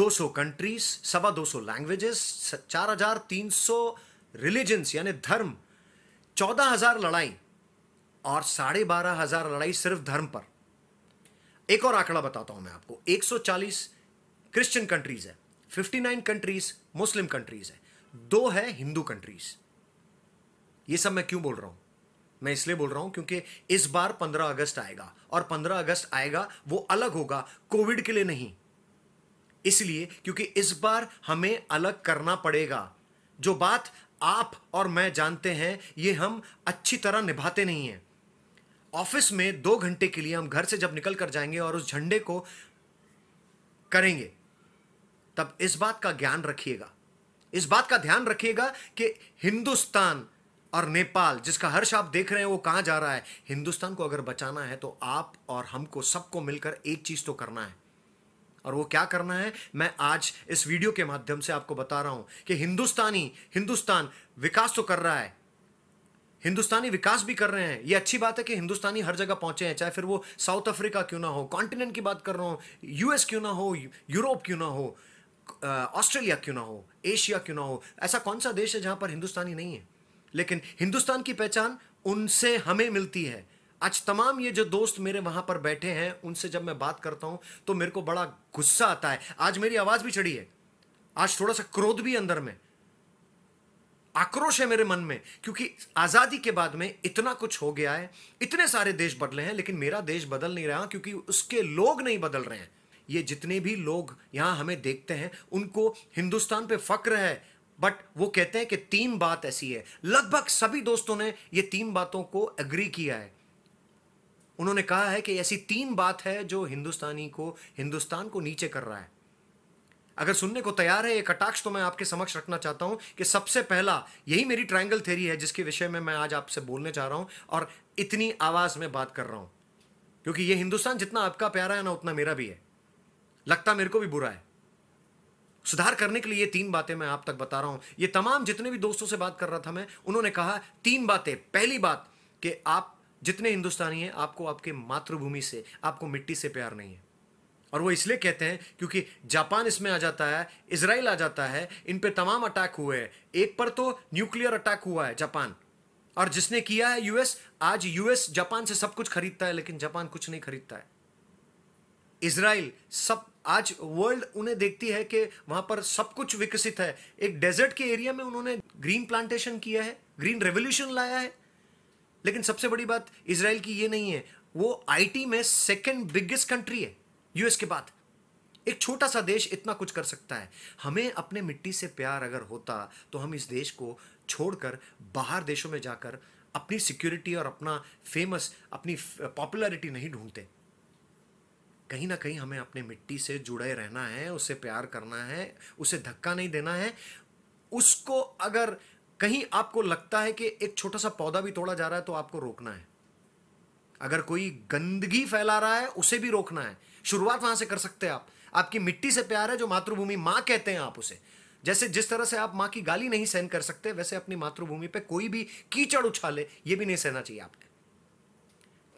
200 countries सवा 200 languages चार हजार तीन सौ रिलीजन्स यानी धर्म चौदह हजार लड़ाई और साढ़े बारह हजार लड़ाई सिर्फ धर्म पर एक और आंकड़ा बताता हूं मैं आपको 140 क्रिश्चियन कंट्रीज है 59 कंट्रीज मुस्लिम कंट्रीज है दो है हिंदू कंट्रीज ये सब मैं क्यों बोल रहा हूं मैं इसलिए बोल रहा हूं क्योंकि इस बार 15 अगस्त आएगा और 15 अगस्त आएगा वो अलग होगा कोविड के लिए नहीं इसलिए क्योंकि इस बार हमें अलग करना पड़ेगा जो बात आप और मैं जानते हैं ये हम अच्छी तरह निभाते नहीं हैं ऑफिस में दो घंटे के लिए हम घर से जब निकल कर जाएंगे और उस झंडे को करेंगे तब इस बात का ज्ञान रखिएगा इस बात का ध्यान रखिएगा कि हिंदुस्तान और नेपाल जिसका हर्ष आप देख रहे हैं वो कहाँ जा रहा है हिंदुस्तान को अगर बचाना है तो आप और हमको सबको मिलकर एक चीज़ तो करना है और वो क्या करना है मैं आज इस वीडियो के माध्यम से आपको बता रहा हूं कि हिंदुस्तानी हिंदुस्तान विकास तो कर रहा है हिंदुस्तानी विकास भी कर रहे हैं ये अच्छी बात है कि हिंदुस्तानी हर जगह पहुंचे हैं चाहे फिर वो साउथ अफ्रीका क्यों ना हो कॉन्टिनेंट की बात कर रहा हूं यूएस क्यों ना हो यूरोप क्यों ना हो ऑस्ट्रेलिया क्यों ना हो एशिया क्यों ना हो ऐसा कौन सा देश है जहां पर हिंदुस्तानी नहीं है लेकिन हिंदुस्तान की पहचान उनसे हमें मिलती है आज तमाम ये जो दोस्त मेरे वहां पर बैठे हैं उनसे जब मैं बात करता हूं तो मेरे को बड़ा गुस्सा आता है आज मेरी आवाज़ भी चढ़ी है आज थोड़ा सा क्रोध भी अंदर में आक्रोश है मेरे मन में क्योंकि आज़ादी के बाद में इतना कुछ हो गया है इतने सारे देश बदले हैं लेकिन मेरा देश बदल नहीं रहा क्योंकि उसके लोग नहीं बदल रहे हैं ये जितने भी लोग यहां हमें देखते हैं उनको हिंदुस्तान पे फक्र है बट वो कहते हैं कि तीन बात ऐसी है लगभग सभी दोस्तों ने ये तीन बातों को एग्री किया है उन्होंने कहा है कि ऐसी तीन बात है जो हिंदुस्तानी को हिंदुस्तान को नीचे कर रहा है अगर सुनने को तैयार है ये कटाक्ष तो मैं आपके समक्ष रखना चाहता हूं कि सबसे पहला यही मेरी ट्रायंगल थ्योरी है जिसके विषय में मैं आज आपसे बोलने चाह रहा हूं और इतनी आवाज में बात कर रहा हूं क्योंकि ये हिंदुस्तान जितना आपका प्यारा है ना उतना मेरा भी है लगता मेरे को भी बुरा है सुधार करने के लिए ये तीन बातें मैं आप तक बता रहा हूं ये तमाम जितने भी दोस्तों से बात कर रहा था मैं उन्होंने कहा तीन बातें पहली बात कि आप जितने हिंदुस्तानी हैं आपको आपके मातृभूमि से आपको मिट्टी से प्यार नहीं है और वो इसलिए कहते हैं क्योंकि जापान इसमें आ जाता है इसराइल आ जाता है इन पर तमाम अटैक हुए हैं एक पर तो न्यूक्लियर अटैक हुआ है जापान और जिसने किया है यूएस आज यूएस जापान से सब कुछ खरीदता है लेकिन जापान कुछ नहीं खरीदता है इसराइल सब आज वर्ल्ड उन्हें देखती है कि वहां पर सब कुछ विकसित है एक डेजर्ट के एरिया में उन्होंने ग्रीन प्लांटेशन किया है ग्रीन रेवोल्यूशन लाया है लेकिन सबसे बड़ी बात इसराइल की ये नहीं है वो आईटी में सेकेंड बिगेस्ट कंट्री है यूएस के बाद एक छोटा सा देश इतना कुछ कर सकता है हमें अपने मिट्टी से प्यार अगर होता तो हम इस देश को छोड़कर बाहर देशों में जाकर अपनी सिक्योरिटी और अपना फेमस अपनी पॉपुलैरिटी नहीं ढूंढते कहीं ना कहीं हमें अपने मिट्टी से जुड़े रहना है उससे प्यार करना है उसे धक्का नहीं देना है उसको अगर कहीं आपको लगता है कि एक छोटा सा पौधा भी तोड़ा जा रहा है तो आपको रोकना है अगर कोई गंदगी फैला रहा है उसे भी रोकना है शुरुआत वहां से कर सकते हैं आप आपकी मिट्टी से प्यार है जो मातृभूमि माँ कहते हैं आप उसे जैसे जिस तरह से आप माँ की गाली नहीं सहन कर सकते वैसे अपनी मातृभूमि पे कोई भी कीचड़ उछाले ये भी नहीं सहना चाहिए आपने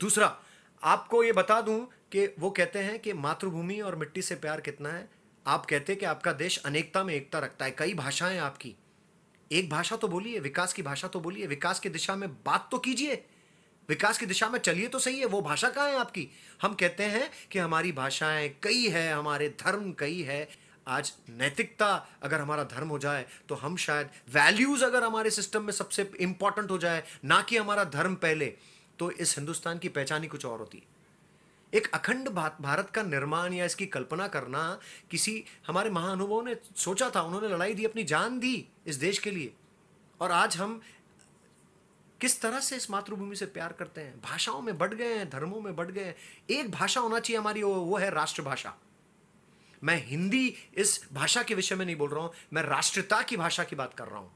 दूसरा आपको ये बता दूं कि वो कहते हैं कि मातृभूमि और मिट्टी से प्यार कितना है आप कहते कि आपका देश अनेकता में एकता रखता है कई भाषाएं आपकी एक भाषा तो बोलिए विकास की भाषा तो बोलिए विकास की दिशा में बात तो कीजिए विकास की दिशा में चलिए तो सही है वो भाषा कहाँ है आपकी हम कहते हैं कि हमारी भाषाएं कई है हमारे धर्म कई है आज नैतिकता अगर हमारा धर्म हो जाए तो हम शायद वैल्यूज अगर हमारे सिस्टम में सबसे इंपॉर्टेंट हो जाए ना कि हमारा धर्म पहले तो इस हिंदुस्तान की पहचान ही कुछ और होती है एक अखंड भारत का निर्माण या इसकी कल्पना करना किसी हमारे महानुभव ने सोचा था उन्होंने लड़ाई दी अपनी जान दी इस देश के लिए और आज हम किस तरह से इस मातृभूमि से प्यार करते हैं भाषाओं में बढ़ गए हैं धर्मों में बढ़ गए हैं एक भाषा होना चाहिए हमारी वो, है राष्ट्रभाषा मैं हिंदी इस भाषा के विषय में नहीं बोल रहा हूं मैं राष्ट्रता की भाषा की बात कर रहा हूं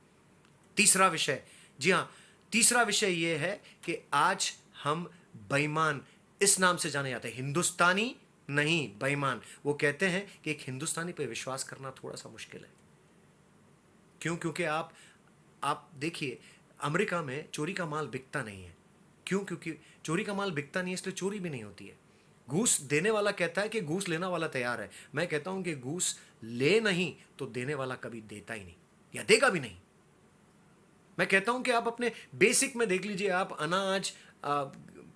तीसरा विषय जी हाँ तीसरा विषय यह है कि आज हम बेईमान इस नाम से जाने जाते हैं हिंदुस्तानी नहीं बेईमान वो कहते हैं कि एक हिंदुस्तानी पर विश्वास करना थोड़ा सा मुश्किल है क्यों क्योंकि आप आप देखिए अमेरिका में चोरी का माल बिकता नहीं है क्यों क्योंकि चोरी का माल बिकता नहीं है इसलिए चोरी भी नहीं होती है घूस देने वाला कहता है कि घूस लेना वाला तैयार है मैं कहता हूं कि घूस ले नहीं तो देने वाला कभी देता ही नहीं या देगा भी नहीं मैं कहता हूं कि आप अपने बेसिक में देख लीजिए आप अनाज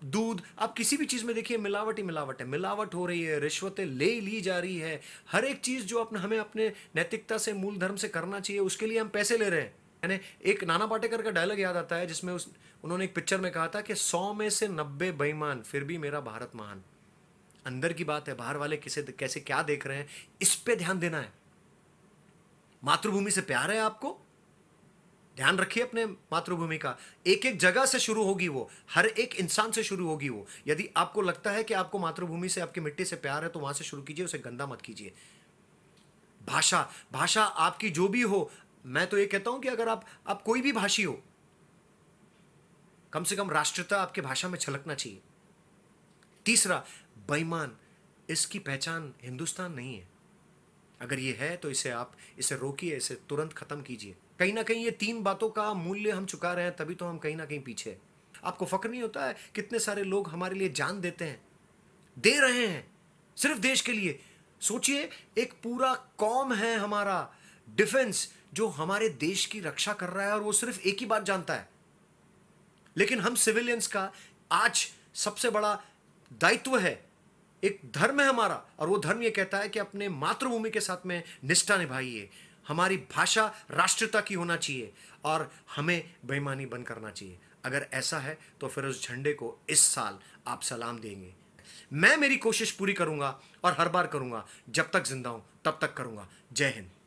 दूध आप किसी भी चीज़ में देखिए मिलावट ही मिलावट है मिलावट हो रही है रिश्वतें ले ली जा रही है हर एक चीज़ जो अपने हमें अपने नैतिकता से मूल धर्म से करना चाहिए उसके लिए हम पैसे ले रहे हैं यानी एक नाना पाटेकर का डायलॉग याद आता है जिसमें उस उन्होंने एक पिक्चर में कहा था कि सौ में से नब्बे बेईमान फिर भी मेरा भारत महान अंदर की बात है बाहर वाले किसे कैसे क्या देख रहे हैं इस पे ध्यान देना है मातृभूमि से प्यार है आपको ध्यान रखिए अपने मातृभूमि का एक एक जगह से शुरू होगी वो हर एक इंसान से शुरू होगी वो यदि आपको लगता है कि आपको मातृभूमि से आपकी मिट्टी से प्यार है तो वहां से शुरू कीजिए उसे गंदा मत कीजिए भाषा भाषा आपकी जो भी हो मैं तो ये कहता हूं कि अगर आप आप कोई भी भाषी हो कम से कम राष्ट्रता आपके भाषा में छलकना चाहिए तीसरा बेईमान इसकी पहचान हिंदुस्तान नहीं है अगर ये है तो इसे आप इसे रोकिए इसे तुरंत ख़त्म कीजिए कहीं ना कहीं ये तीन बातों का मूल्य हम चुका रहे हैं तभी तो हम कहीं ना कहीं पीछे आपको फ़क्र नहीं होता है कितने सारे लोग हमारे लिए जान देते हैं दे रहे हैं सिर्फ देश के लिए सोचिए एक पूरा कॉम है हमारा डिफेंस जो हमारे देश की रक्षा कर रहा है और वो सिर्फ एक ही बात जानता है लेकिन हम सिविलियंस का आज सबसे बड़ा दायित्व है एक धर्म है हमारा और वो धर्म ये कहता है कि अपने मातृभूमि के साथ में निष्ठा निभाइए हमारी भाषा राष्ट्रता की होना चाहिए और हमें बेईमानी बंद करना चाहिए अगर ऐसा है तो फिर उस झंडे को इस साल आप सलाम देंगे मैं मेरी कोशिश पूरी करूंगा और हर बार करूंगा जब तक जिंदा हूं तब तक करूंगा जय हिंद